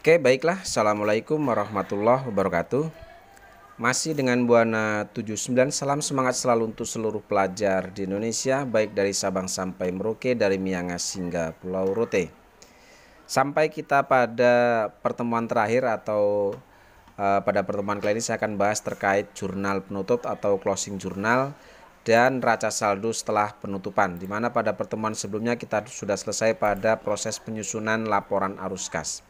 Oke, baiklah. Assalamualaikum warahmatullahi wabarakatuh. Masih dengan Buana 79, salam semangat selalu untuk seluruh pelajar di Indonesia, baik dari Sabang sampai Merauke, dari Miangas hingga Pulau Rote. Sampai kita pada pertemuan terakhir atau uh, pada pertemuan kali ini saya akan bahas terkait jurnal penutup atau closing jurnal dan raca saldo setelah penutupan, dimana pada pertemuan sebelumnya kita sudah selesai pada proses penyusunan laporan arus kas.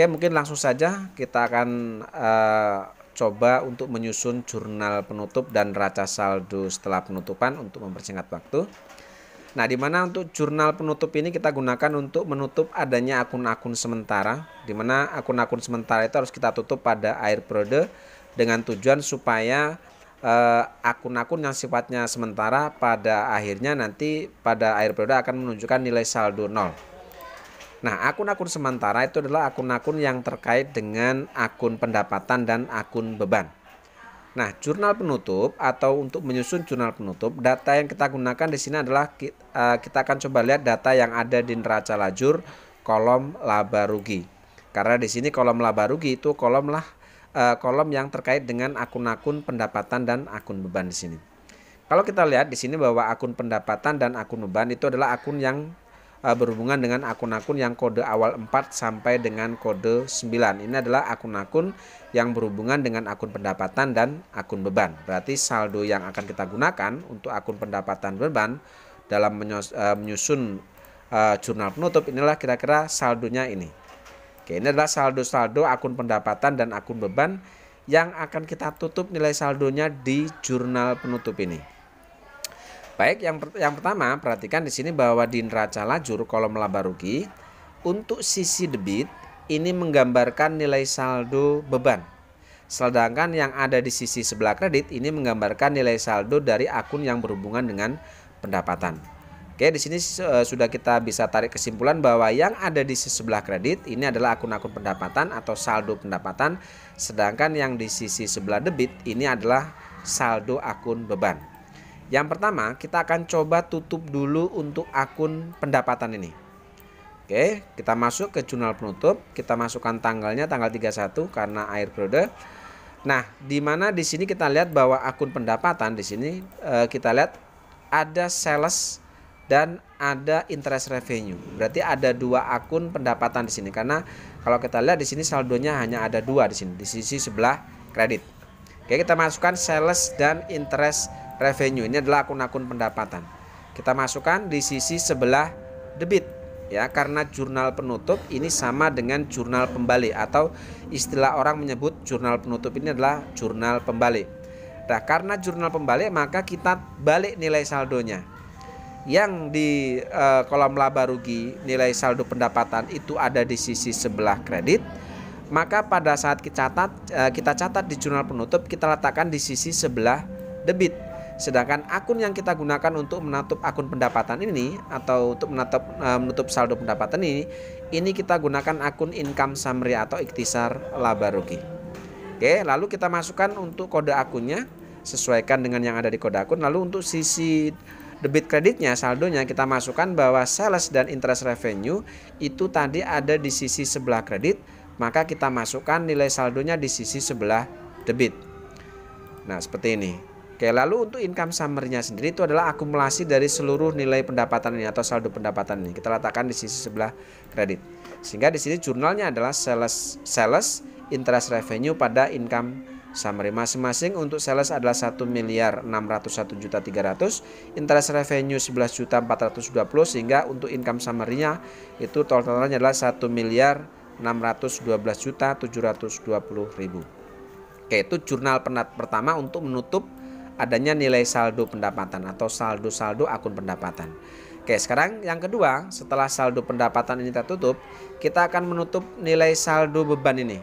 Oke, mungkin langsung saja kita akan uh, coba untuk menyusun jurnal penutup dan raca saldo setelah penutupan untuk mempersingkat waktu. Nah, di mana untuk jurnal penutup ini kita gunakan untuk menutup adanya akun-akun sementara, di mana akun-akun sementara itu harus kita tutup pada air periode dengan tujuan supaya eh, akun-akun yang sifatnya sementara pada akhirnya nanti pada air periode akan menunjukkan nilai saldo nol. Nah, akun-akun sementara itu adalah akun-akun yang terkait dengan akun pendapatan dan akun beban. Nah, jurnal penutup atau untuk menyusun jurnal penutup, data yang kita gunakan di sini adalah e, kita akan coba lihat data yang ada di neraca lajur kolom laba rugi. Karena di sini kolom laba rugi itu kolom lah e, kolom yang terkait dengan akun-akun pendapatan dan akun beban di sini. Kalau kita lihat di sini bahwa akun pendapatan dan akun beban itu adalah akun yang uh, berhubungan dengan akun-akun yang kode awal 4 sampai dengan kode 9. Ini adalah akun-akun yang berhubungan dengan akun pendapatan dan akun beban. Berarti saldo yang akan kita gunakan untuk akun pendapatan beban dalam menyus uh, eh, menyusun uh, jurnal penutup inilah kira-kira saldonya ini. Oke, ini adalah saldo-saldo akun pendapatan dan akun beban yang akan kita tutup nilai saldonya di jurnal penutup ini. Baik, yang yang pertama perhatikan di sini bahwa di neraca lajur kolom laba rugi untuk sisi debit ini menggambarkan nilai saldo beban. Sedangkan yang ada di sisi sebelah kredit ini menggambarkan nilai saldo dari akun yang berhubungan dengan pendapatan. Oke, di sini eh, sudah kita bisa tarik kesimpulan bahwa yang ada di sisi sebelah kredit ini adalah akun-akun pendapatan atau saldo pendapatan, sedangkan yang di sisi sebelah debit ini adalah saldo akun beban. Yang pertama, kita akan coba tutup dulu untuk akun pendapatan ini. Oke, kita masuk ke jurnal penutup, kita masukkan tanggalnya tanggal 31 karena air periode. Nah, di mana di sini kita lihat bahwa akun pendapatan di sini eh, kita lihat ada sales dan ada interest revenue. Berarti ada dua akun pendapatan di sini karena kalau kita lihat di sini saldonya hanya ada dua di sini di sisi sebelah kredit. Oke, kita masukkan sales dan interest revenue. Ini adalah akun-akun pendapatan. Kita masukkan di sisi sebelah debit ya karena jurnal penutup ini sama dengan jurnal pembalik atau istilah orang menyebut jurnal penutup ini adalah jurnal pembalik. Nah, karena jurnal pembalik maka kita balik nilai saldonya. Yang di e, eh, kolom laba rugi nilai saldo pendapatan itu ada di sisi sebelah kredit maka pada saat kita catat eh, kita catat di jurnal penutup kita letakkan di sisi sebelah debit Sedangkan akun yang kita gunakan untuk menutup akun pendapatan ini atau untuk menutup eh, menutup saldo pendapatan ini, ini kita gunakan akun income summary atau ikhtisar laba rugi. Oke, lalu kita masukkan untuk kode akunnya, sesuaikan dengan yang ada di kode akun. Lalu untuk sisi debit kreditnya, saldonya kita masukkan bahwa sales dan interest revenue itu tadi ada di sisi sebelah kredit, maka kita masukkan nilai saldonya di sisi sebelah debit. Nah, seperti ini. Oke, lalu untuk income summary sendiri itu adalah akumulasi dari seluruh nilai pendapatan ini atau saldo pendapatan ini. Kita letakkan di sisi sebelah kredit. Sehingga di sini jurnalnya adalah sales sales interest revenue pada income summary masing-masing untuk sales adalah 1 miliar 601 juta 300, interest revenue 11 juta 420 sehingga untuk income summary-nya itu totalnya adalah 1 miliar 612 juta 720 ribu. Oke, itu jurnal penat pertama untuk menutup adanya nilai saldo pendapatan atau saldo-saldo akun pendapatan. Oke, sekarang yang kedua, setelah saldo pendapatan ini tertutup, kita akan menutup nilai saldo beban ini.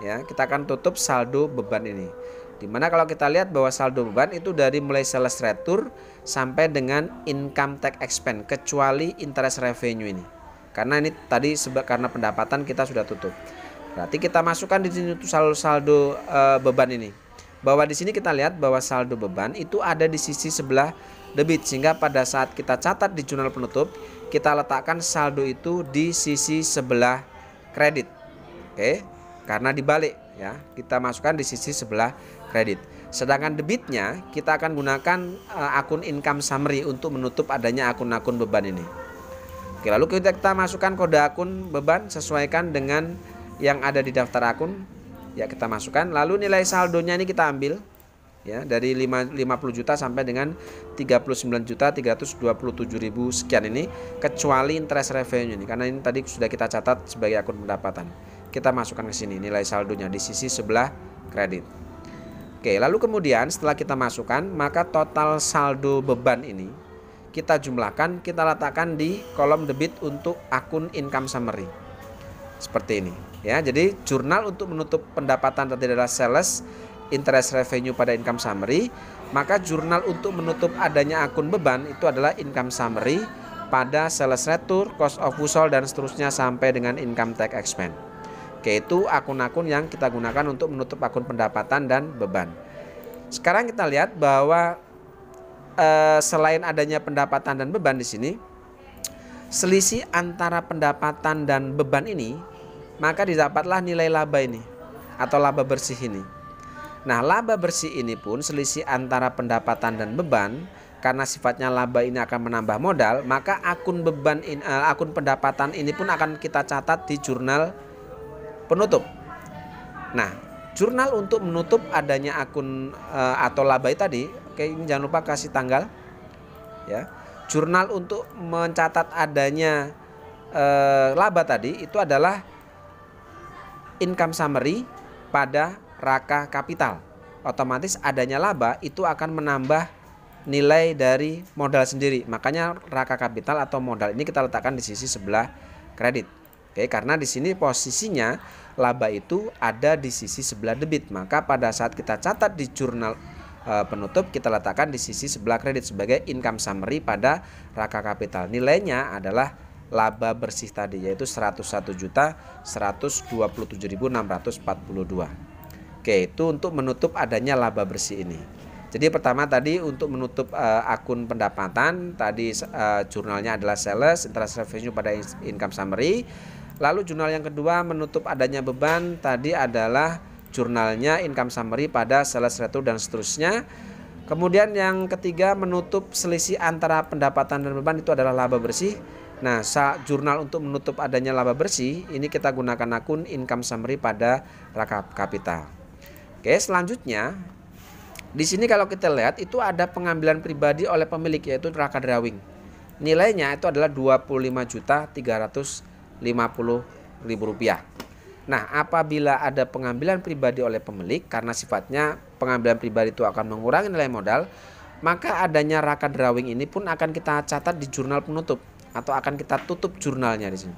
Ya, kita akan tutup saldo beban ini. Dimana kalau kita lihat bahwa saldo beban itu dari mulai sales retur sampai dengan income tax expense kecuali interest revenue ini. Karena ini tadi sebab karena pendapatan kita sudah tutup. Berarti kita masukkan di sini saldo saldo eh, beban ini bahwa di sini kita lihat bahwa saldo beban itu ada di sisi sebelah debit sehingga pada saat kita catat di jurnal penutup kita letakkan saldo itu di sisi sebelah kredit. Oke, karena dibalik ya, kita masukkan di sisi sebelah kredit. Sedangkan debitnya kita akan gunakan eh, akun income summary untuk menutup adanya akun-akun beban ini. Oke, lalu kita masukkan kode akun beban sesuaikan dengan yang ada di daftar akun ya kita masukkan lalu nilai saldonya ini kita ambil ya dari 50 juta sampai dengan 39 juta 327 ribu sekian ini kecuali interest revenue ini karena ini tadi sudah kita catat sebagai akun pendapatan kita masukkan ke sini nilai saldonya di sisi sebelah kredit Oke lalu kemudian setelah kita masukkan maka total saldo beban ini kita jumlahkan kita letakkan di kolom debit untuk akun income summary seperti ini Ya, jadi jurnal untuk menutup pendapatan tadi adalah sales interest revenue pada income summary, maka jurnal untuk menutup adanya akun beban itu adalah income summary pada sales retur, cost of usual dan seterusnya sampai dengan income tax expense. Yaitu akun-akun yang kita gunakan untuk menutup akun pendapatan dan beban. Sekarang kita lihat bahwa eh, selain adanya pendapatan dan beban di sini, selisih antara pendapatan dan beban ini maka didapatlah nilai laba ini atau laba bersih ini. Nah, laba bersih ini pun selisih antara pendapatan dan beban karena sifatnya laba ini akan menambah modal, maka akun beban in, uh, akun pendapatan ini pun akan kita catat di jurnal penutup. Nah, jurnal untuk menutup adanya akun uh, atau laba itu tadi, oke ini jangan lupa kasih tanggal ya. Jurnal untuk mencatat adanya uh, laba tadi itu adalah income summary pada raka kapital. Otomatis adanya laba itu akan menambah nilai dari modal sendiri. Makanya raka kapital atau modal ini kita letakkan di sisi sebelah kredit. Oke, karena di sini posisinya laba itu ada di sisi sebelah debit. Maka pada saat kita catat di jurnal eh, penutup kita letakkan di sisi sebelah kredit sebagai income summary pada raka kapital. Nilainya adalah laba bersih tadi yaitu 101 juta 127.642. Oke, itu untuk menutup adanya laba bersih ini. Jadi pertama tadi untuk menutup uh, akun pendapatan tadi uh, jurnalnya adalah sales interest revenue pada income summary. Lalu jurnal yang kedua menutup adanya beban tadi adalah jurnalnya income summary pada sales return dan seterusnya. Kemudian yang ketiga menutup selisih antara pendapatan dan beban itu adalah laba bersih. Nah, saat jurnal untuk menutup adanya laba bersih, ini kita gunakan akun income summary pada raka kapital. Oke, selanjutnya di sini kalau kita lihat itu ada pengambilan pribadi oleh pemilik yaitu Raka Drawing. Nilainya itu adalah 25.350.000 rupiah. Nah, apabila ada pengambilan pribadi oleh pemilik karena sifatnya pengambilan pribadi itu akan mengurangi nilai modal, maka adanya Raka Drawing ini pun akan kita catat di jurnal penutup atau akan kita tutup jurnalnya di sini.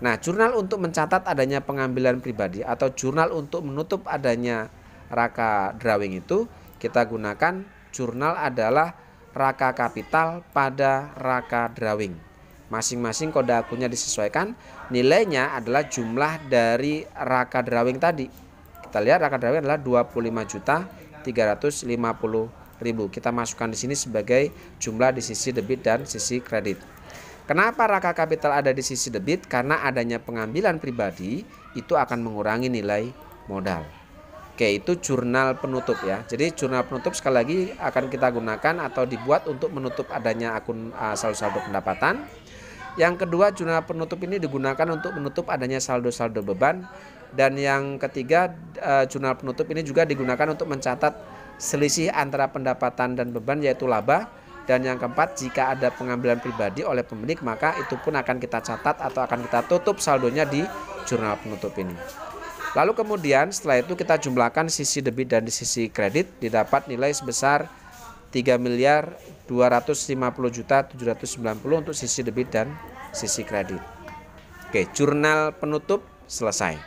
Nah, jurnal untuk mencatat adanya pengambilan pribadi atau jurnal untuk menutup adanya raka drawing itu kita gunakan jurnal adalah raka kapital pada raka drawing. Masing-masing kode akunnya disesuaikan, nilainya adalah jumlah dari raka drawing tadi. Kita lihat raka drawing adalah 25 juta 350 ribu. Kita masukkan di sini sebagai jumlah di sisi debit dan sisi kredit. Kenapa raka kapital ada di sisi debit? Karena adanya pengambilan pribadi itu akan mengurangi nilai modal. Oke, itu jurnal penutup ya. Jadi jurnal penutup sekali lagi akan kita gunakan atau dibuat untuk menutup adanya akun uh, eh, saldo-saldo pendapatan. Yang kedua, jurnal penutup ini digunakan untuk menutup adanya saldo-saldo beban dan yang ketiga, uh, jurnal penutup ini juga digunakan untuk mencatat selisih antara pendapatan dan beban yaitu laba dan yang keempat, jika ada pengambilan pribadi oleh pemilik, maka itu pun akan kita catat atau akan kita tutup saldonya di jurnal penutup ini. Lalu kemudian setelah itu kita jumlahkan sisi debit dan sisi kredit didapat nilai sebesar 3 miliar 250 juta 790 untuk sisi debit dan sisi kredit. Oke, jurnal penutup selesai.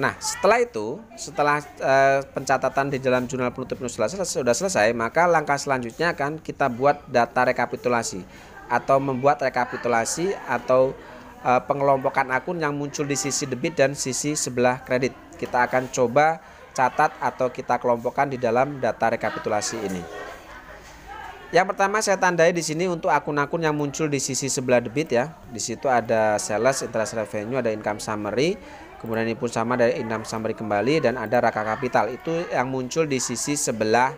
Nah, setelah itu, setelah uh, pencatatan di dalam jurnal penutup selesai, sudah selesai, maka langkah selanjutnya akan kita buat data rekapitulasi atau membuat rekapitulasi atau uh, pengelompokan akun yang muncul di sisi debit dan sisi sebelah kredit. Kita akan coba catat atau kita kelompokkan di dalam data rekapitulasi ini. Yang pertama saya tandai di sini untuk akun-akun yang muncul di sisi sebelah debit ya. Di situ ada sales, interest revenue, ada income summary, kemudian ini pun sama dari Inam Samri kembali dan ada Raka Kapital itu yang muncul di sisi sebelah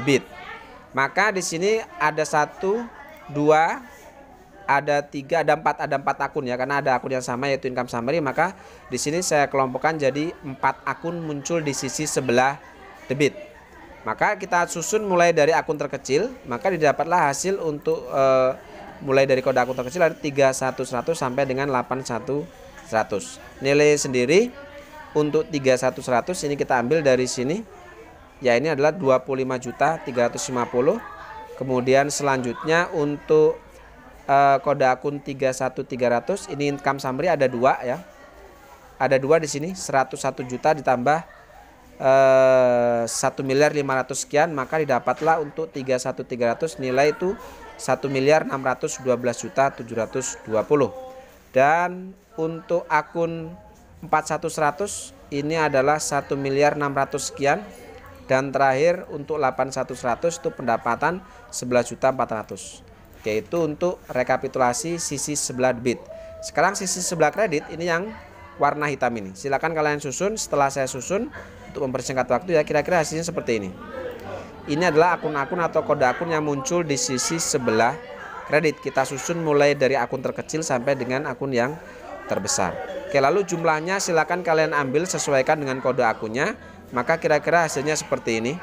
debit maka di sini ada satu dua ada tiga ada empat ada empat akun ya karena ada akun yang sama yaitu income summary maka di sini saya kelompokkan jadi empat akun muncul di sisi sebelah debit maka kita susun mulai dari akun terkecil maka didapatlah hasil untuk eh, mulai dari kode akun terkecil ada satu sampai dengan satu. 100. Nilai sendiri untuk 31100 ini kita ambil dari sini. Ya ini adalah 25 juta 350. Kemudian selanjutnya untuk uh, kode akun 31300 ini income summary ada dua ya. Ada dua di sini 101 juta ditambah eh, satu 1 miliar 500 sekian maka didapatlah untuk 31300 nilai itu 1 miliar 612 juta 720 dan untuk akun 41100 ini adalah 1 miliar 600 sekian dan terakhir untuk 81100 itu pendapatan juta Oke, itu untuk rekapitulasi sisi sebelah debit sekarang sisi sebelah kredit ini yang warna hitam ini Silakan kalian susun setelah saya susun untuk mempersingkat waktu ya kira-kira hasilnya seperti ini ini adalah akun-akun atau kode akun yang muncul di sisi sebelah kredit. Kita susun mulai dari akun terkecil sampai dengan akun yang terbesar. Oke, lalu jumlahnya silakan kalian ambil sesuaikan dengan kode akunnya. Maka kira-kira hasilnya seperti ini.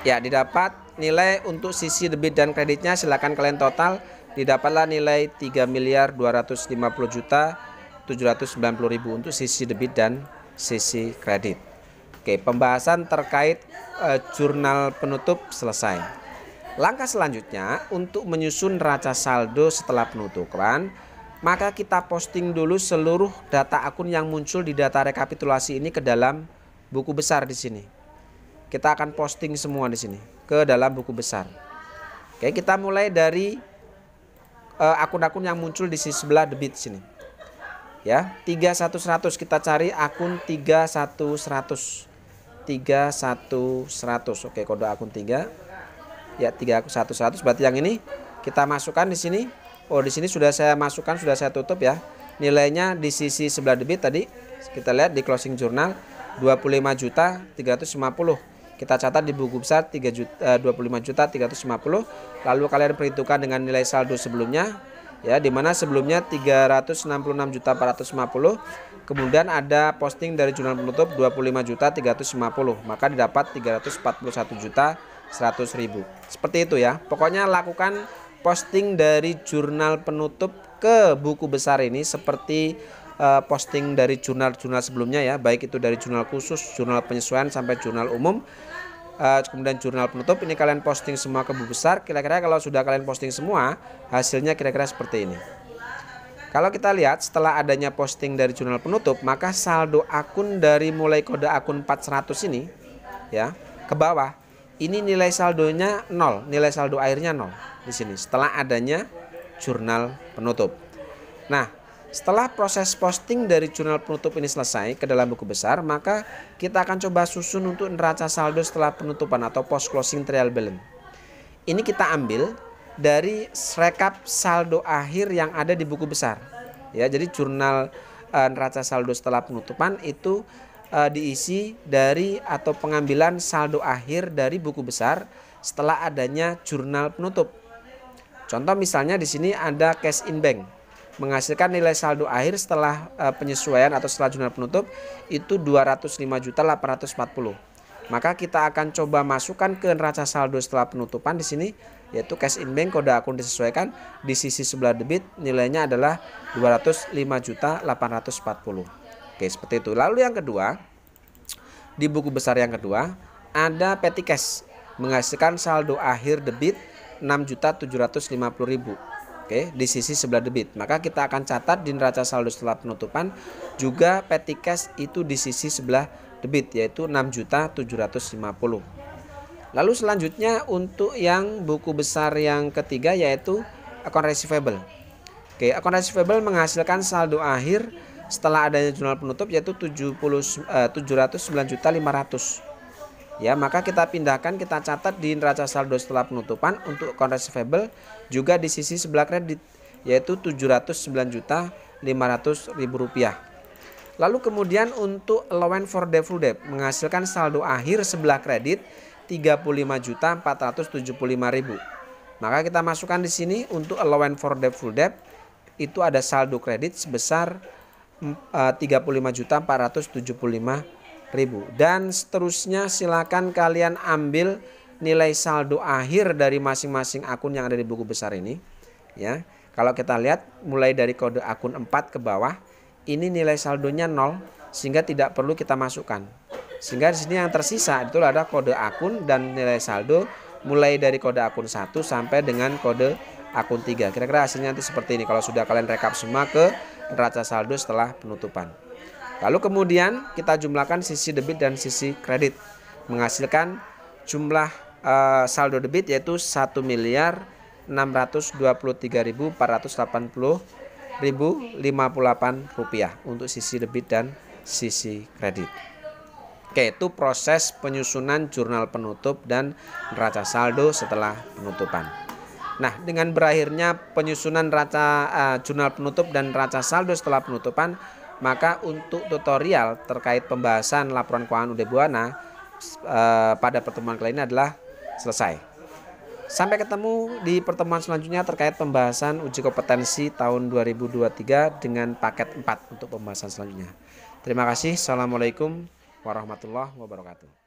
Ya, didapat nilai untuk sisi debit dan kreditnya silakan kalian total. Didapatlah nilai 3 miliar 250 juta puluh ribu untuk sisi debit dan sisi kredit. Oke, pembahasan terkait eh, jurnal penutup selesai. Langkah selanjutnya untuk menyusun raca saldo setelah penutupan, maka kita posting dulu seluruh data akun yang muncul di data rekapitulasi ini ke dalam buku besar di sini. Kita akan posting semua di sini ke dalam buku besar. Oke, kita mulai dari eh, akun-akun uh, yang muncul di sisi sebelah debit sini. Ya, 31100 kita cari akun 31100. 31100. Oke, kode akun 3 ya 3100 berarti yang ini kita masukkan di sini oh di sini sudah saya masukkan sudah saya tutup ya nilainya di sisi sebelah debit tadi kita lihat di closing jurnal 25 juta 350 kita catat di buku besar 3 juta, 25 eh, juta 350 lalu kalian perhitungkan dengan nilai saldo sebelumnya ya di mana sebelumnya 366 juta 450 kemudian ada posting dari jurnal penutup 25 juta 350 maka didapat 341 juta 100.000 seperti itu ya pokoknya lakukan posting dari jurnal penutup ke buku besar ini seperti uh, posting dari jurnal-jurnal sebelumnya ya baik itu dari jurnal khusus jurnal penyesuaian sampai jurnal umum uh, kemudian jurnal penutup ini kalian posting semua ke buku besar kira-kira kalau sudah kalian posting semua hasilnya kira-kira seperti ini kalau kita lihat setelah adanya posting dari jurnal penutup, maka saldo akun dari mulai kode akun 400 ini ya ke bawah ini nilai saldonya nol, nilai saldo airnya nol di sini setelah adanya jurnal penutup. Nah, setelah proses posting dari jurnal penutup ini selesai ke dalam buku besar, maka kita akan coba susun untuk neraca saldo setelah penutupan atau post closing trial balance. Ini kita ambil dari rekap saldo akhir yang ada di buku besar. Ya, jadi jurnal eh, neraca saldo setelah penutupan itu uh, diisi dari atau pengambilan saldo akhir dari buku besar setelah adanya jurnal penutup. Contoh misalnya di sini ada cash in bank menghasilkan nilai saldo akhir setelah uh, penyesuaian atau setelah jurnal penutup itu juta 205.840 maka kita akan coba masukkan ke neraca saldo setelah penutupan di sini yaitu cash in bank kode akun disesuaikan di sisi sebelah debit nilainya adalah juta 205.840. Oke, seperti itu. Lalu yang kedua, di buku besar yang kedua ada petty cash menghasilkan saldo akhir debit 6.750.000. Oke, di sisi sebelah debit. Maka kita akan catat di neraca saldo setelah penutupan juga petty cash itu di sisi sebelah debit yaitu 6.750. Lalu selanjutnya untuk yang buku besar yang ketiga yaitu account receivable. Oke, account receivable menghasilkan saldo akhir setelah adanya jurnal penutup yaitu 70 eh, 709.500. Ya, maka kita pindahkan kita catat di neraca saldo setelah penutupan untuk account receivable juga di sisi sebelah kredit yaitu 709.500.000 rupiah. Lalu kemudian untuk allowance for default debt menghasilkan saldo akhir sebelah kredit 35.475.000. Maka kita masukkan di sini untuk allowance for default debt itu ada saldo kredit sebesar 35.475.000 eh, dan seterusnya silakan kalian ambil nilai saldo akhir dari masing-masing akun yang ada di buku besar ini ya kalau kita lihat mulai dari kode akun 4 ke bawah ini nilai saldonya 0 sehingga tidak perlu kita masukkan sehingga di sini yang tersisa itu ada kode akun dan nilai saldo mulai dari kode akun 1 sampai dengan kode akun 3 kira-kira hasilnya nanti seperti ini kalau sudah kalian rekap semua ke neraca saldo setelah penutupan. Lalu kemudian kita jumlahkan sisi debit dan sisi kredit menghasilkan jumlah eh, saldo debit yaitu 1 miliar 623.480.058 rupiah untuk sisi debit dan sisi kredit. Oke, itu proses penyusunan jurnal penutup dan neraca saldo setelah penutupan. Nah, dengan berakhirnya penyusunan raca uh, jurnal penutup dan raca saldo setelah penutupan, maka untuk tutorial terkait pembahasan laporan keuangan Ude Buana uh, pada pertemuan kali ini adalah selesai. Sampai ketemu di pertemuan selanjutnya terkait pembahasan uji kompetensi tahun 2023 dengan paket 4 untuk pembahasan selanjutnya. Terima kasih. Assalamualaikum warahmatullahi wabarakatuh.